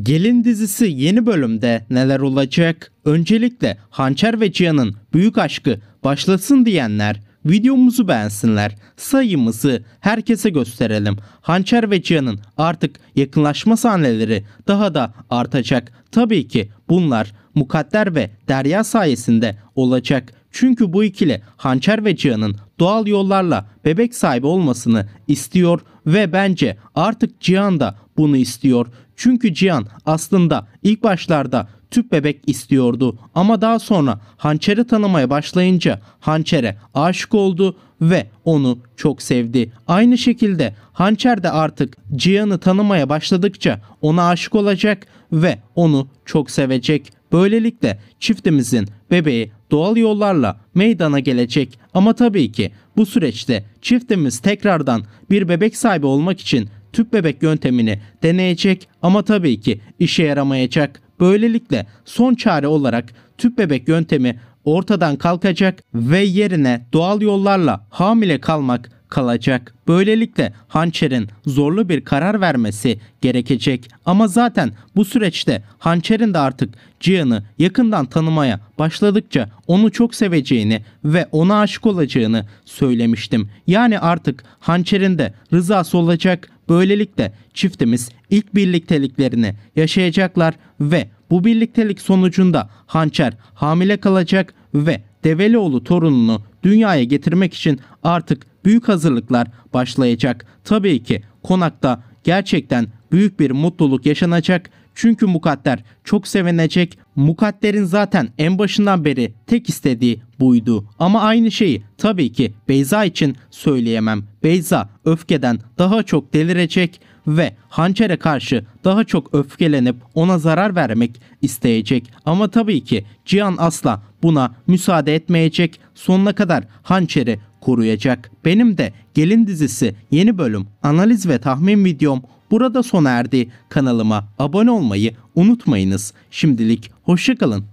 Gelin dizisi yeni bölümde neler olacak? Öncelikle Hançer ve Cihan'ın büyük aşkı başlasın diyenler videomuzu beğensinler. Sayımızı herkese gösterelim. Hançer ve Cihan'ın artık yakınlaşma sahneleri daha da artacak. Tabii ki bunlar Mukadder ve Derya sayesinde olacak. Çünkü bu ikili hançer ve Cihan'ın doğal yollarla bebek sahibi olmasını istiyor ve bence artık Cihan da bunu istiyor. Çünkü Cihan aslında ilk başlarda tüp bebek istiyordu ama daha sonra hançeri tanımaya başlayınca hançere aşık oldu ve onu çok sevdi. Aynı şekilde hançer de artık Cihan'ı tanımaya başladıkça ona aşık olacak ve onu çok sevecek Böylelikle çiftimizin bebeği doğal yollarla meydana gelecek ama tabii ki bu süreçte çiftimiz tekrardan bir bebek sahibi olmak için tüp bebek yöntemini deneyecek ama tabii ki işe yaramayacak. Böylelikle son çare olarak tüp bebek yöntemi ortadan kalkacak ve yerine doğal yollarla hamile kalmak kalacak. Böylelikle Hançer'in zorlu bir karar vermesi gerekecek ama zaten bu süreçte Hançer'in de artık Cihan'ı yakından tanımaya başladıkça onu çok seveceğini ve ona aşık olacağını söylemiştim. Yani artık Hançer'in de rızası olacak. Böylelikle çiftimiz ilk birlikteliklerini yaşayacaklar ve bu birliktelik sonucunda Hançer hamile kalacak ve Develioğlu torununu dünyaya getirmek için artık büyük hazırlıklar başlayacak. Tabii ki konakta gerçekten büyük bir mutluluk yaşanacak. Çünkü mukadder çok sevinecek. Mukadder'in zaten en başından beri tek istediği buydu. Ama aynı şeyi Tabii ki Beyza için söyleyemem. Beyza öfkeden daha çok delirecek ve hançere karşı daha çok öfkelenip ona zarar vermek isteyecek. Ama tabii ki Cihan asla buna müsaade etmeyecek. Sonuna kadar hançeri koruyacak. Benim de Gelin dizisi yeni bölüm analiz ve tahmin videom burada sona erdi. Kanalıma abone olmayı unutmayınız. Şimdilik hoşçakalın.